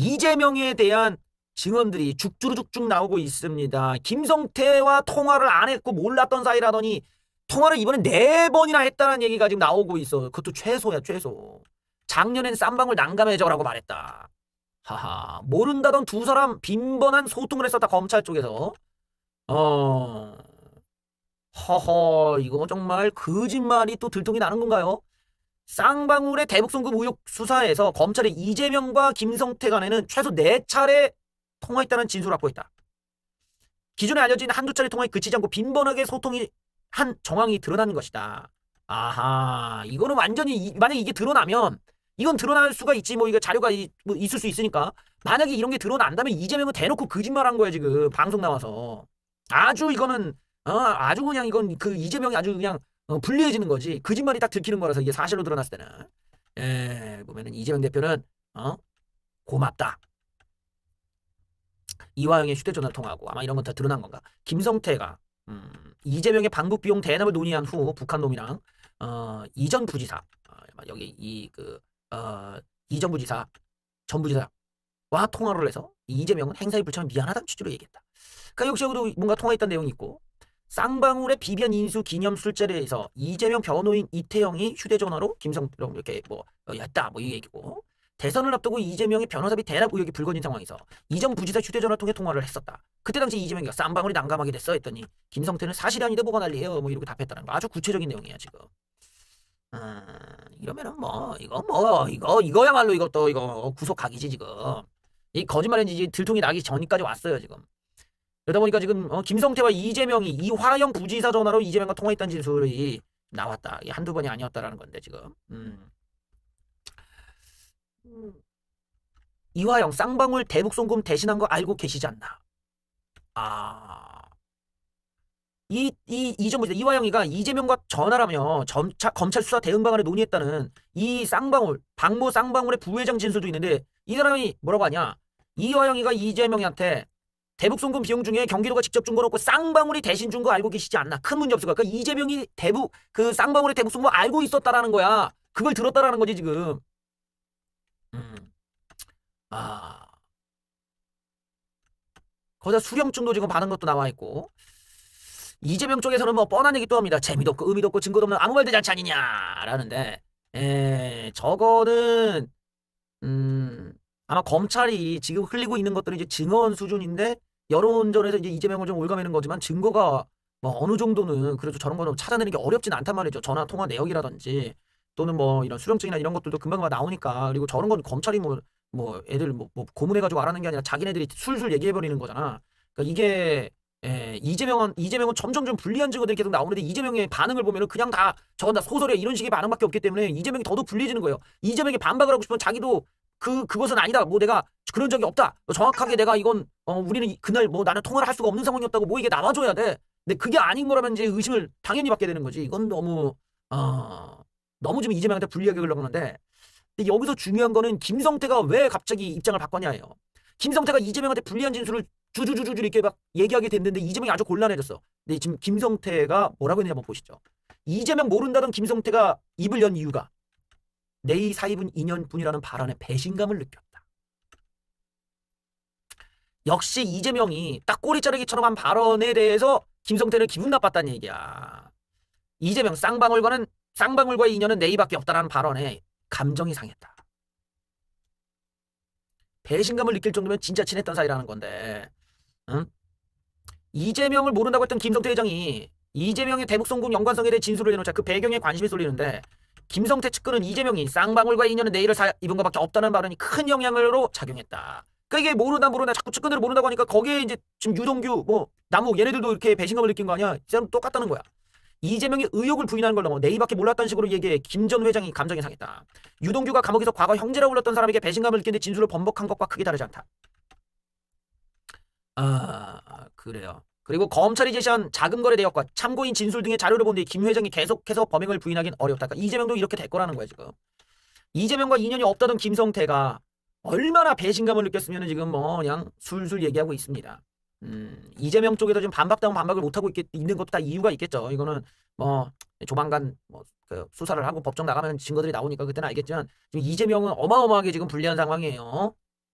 이재명에 대한 증언들이 죽주룩죽죽 나오고 있습니다. 김성태와 통화를 안 했고 몰랐던 사이라더니 통화를 이번에 네 번이나 했다는 얘기가 지금 나오고 있어. 그것도 최소야 최소. 작년엔 쌈방울 난감해져라고 말했다. 하하 모른다던 두 사람 빈번한 소통을 했었다 검찰 쪽에서. 어... 허허 이거 정말 거짓말이 또 들통이 나는 건가요? 쌍방울의 대북송금 의혹 수사에서 검찰이 이재명과 김성태 간에는 최소 4차례 통화했다는 진술을 확보했다. 기존에 알려진 한두 차례 통화에 그치지 않고 빈번하게 소통이 한 정황이 드러난 것이다. 아하 이거는 완전히 만약에 이게 드러나면 이건 드러날 수가 있지 뭐 이거 자료가 이, 뭐 있을 수 있으니까 만약에 이런 게 드러난다면 이재명은 대놓고 거짓말한 거야 지금 방송 나와서 아주 이거는 어, 아주 그냥 이건 그 이재명이 아주 그냥 어, 불리해지는 거지. 거짓말이 딱 들키는 거라서 이게 사실로 드러났을 때는 에, 예, 보면은 이재명 대표는 어? 고맙다. 이화영의 휴대전화 통하고 아마 이런 건 다 드러난 건가. 김성태가 음, 이재명의 방북 비용 대납을 논의한 후 북한 놈이랑 어, 이전 부지사 어, 여기 이그 어, 이전 부지사 전 부지사와 통화를 해서 이재명은 행사에 불참해 미안하다는 취지로 얘기했다. 그러니까 역시도 뭔가 통화했던 내용이 있고 쌍방울의 비변 인수 기념 술자리에서 이재명 변호인 이태영이 휴대전화로 김성령 이렇게 뭐 했다 어, 뭐이 얘기고 대선을 앞두고 이재명의 변호사비 대납 의혹이 불거진 상황에서 이정 부지사 휴대전화 통해 통화를 했었다. 그때 당시 이재명이 쌍방울이 난감하게 됐어 했더니 김성태는 사실이 아닌데 뭐가 난리예요 뭐 이렇게 답했다는 거 아주 구체적인 내용이야 지금. 음, 이러면은 뭐 이거 뭐 이거 이거야말로 이것도 이거 구속 각이지 지금 이 거짓말인지 들통이 나기 전까지 왔어요 지금 그러다 보니까 지금 어, 김성태와 이재명이 이화영 부지사 전화로 이재명과 통화했다는 진술이 나왔다. 한두 번이 아니었다라는 건데 지금. 음. 이화영 쌍방울 대북송금 대신한 거 알고 계시지 않나? 아. 이, 이, 이전 보 이화영이가 이재명과 전화라며 점차, 검찰 수사 대응 방안을 논의했다는 이 쌍방울, 박모 쌍방울의 부회장 진술도 있는데 이 사람이 뭐라고 하냐? 이화영이가 이재명한테 대북 송금 비용 중에 경기도가 직접 준 거놓고 쌍방울이 대신 준 거 알고 계시지 않나? 큰 문제 없을 거야. 그 이재명이 대북 그 쌍방울의 대북 송금 뭐 알고 있었다라는 거야. 그걸 들었다라는 거지 지금. 음. 아. 거기다 수령증도 지금 받은 것도 나와 있고. 이재명 쪽에서는 뭐 뻔한 얘기 또 합니다. 재미도 없고 의미도 없고 증거도 없는 아무 말도 잔치 아니냐라는데 에 예, 저거는 음 아마 검찰이 지금 흘리고 있는 것들은 이제 증언 수준인데 여론전에서 이제 이재명을 좀 올가매는 거지만 증거가 뭐 어느 정도는 그래도 저런 거는 찾아내는 게 어렵진 않단 말이죠. 전화 통화 내역이라든지 또는 뭐 이런 수령증이나 이런 것들도 금방금방 나오니까 그리고 저런 건 검찰이 뭐, 뭐 애들 뭐, 뭐 고문해가지고 알아는 게 아니라 자기네들이 술술 얘기해버리는 거잖아. 그러니까 이게 예, 이재명은 이재명은 점점 좀 불리한 증거들이 계속 나오는데 이재명의 반응을 보면 그냥 다 저건 다소설에 이런 식의 반응밖에 없기 때문에 이재명이 더더 불리해지는 거예요. 이재명이 반박을 하고 싶으면 자기도 그 그것은 아니다. 뭐 내가 그런 적이 없다. 정확하게 내가 이건 어, 우리는 그날 뭐 나는 통화를 할 수가 없는 상황이었다고 뭐 이게 나눠줘야 돼. 근데 그게 아닌 거라면 이제 의심을 당연히 받게 되는 거지. 이건 너무 어, 너무 지금 이재명한테 불리하게 흘러가는데 근데 여기서 중요한 거는 김성태가 왜 갑자기 입장을 바꿨냐예요. 김성태가 이재명한테 불리한 진술을 주주주주주 이렇게 막 얘기하게 됐는데 이재명이 아주 곤란해졌어. 근데 지금 김성태가 뭐라고 했는지 한번 보시죠. 이재명 모른다던 김성태가 입을 연 이유가 내이 사입은 인연뿐이라는 발언에 배신감을 느꼈다. 역시 이재명이 딱 꼬리 자르기처럼 한 발언에 대해서 김성태는 기분 나빴다는 얘기야. 이재명 쌍방울과는 쌍방울과의 인연은 네이밖에 없다라는 발언에 감정이 상했다. 배신감을 느낄 정도면 진짜 친했던 사이라는 건데 응? 이재명을 모른다고 했던 김성태 회장이 이재명의 대북송금 연관성에 대해 진술을 해놓자 그 배경에 관심이 쏠리는데 김성태 측근은 이재명이 쌍방울과 인연은 내일을 사 입은 것밖에 없다는 발언이 큰 영향으로 작용했다. 그러니까 이게 모르나 모르나 자꾸 측근들을 모른다고 하니까 거기에 이제 지금 유동규 뭐 남욱 얘네들도 이렇게 배신감을 느낀 거 아니야? 이사 똑같다는 거야. 이재명이 의혹을 부인하는 걸 넘어 네이밖에 몰랐던 식으로 얘기해 김 전 회장이 감정이 상했다. 유동규가 감옥에서 과거 형제라 불렀던 사람에게 배신감을 느끼는데 진술을 번복한 것과 크게 다르지 않다. 아 그래요. 그리고 검찰이 제시한 자금거래 내역과 참고인 진술 등의 자료를 본 뒤 김 회장이 계속해서 범행을 부인하기는 어렵다. 그러니까 이재명도 이렇게 될 거라는 거야 지금. 이재명과 인연이 없다던 김성태가 얼마나 배신감을 느꼈으면 지금 뭐 그냥 술술 얘기하고 있습니다. 음, 이재명 쪽에서 지금 반박당 반박을 못하고 있 있는 것도 다 이유가 있겠죠. 이거는 뭐 조만간 뭐그 수사를 하고 법정 나가면 증거들이 나오니까 그때는 알겠지만 지금 이재명은 어마어마하게 지금 불리한 상황이에요.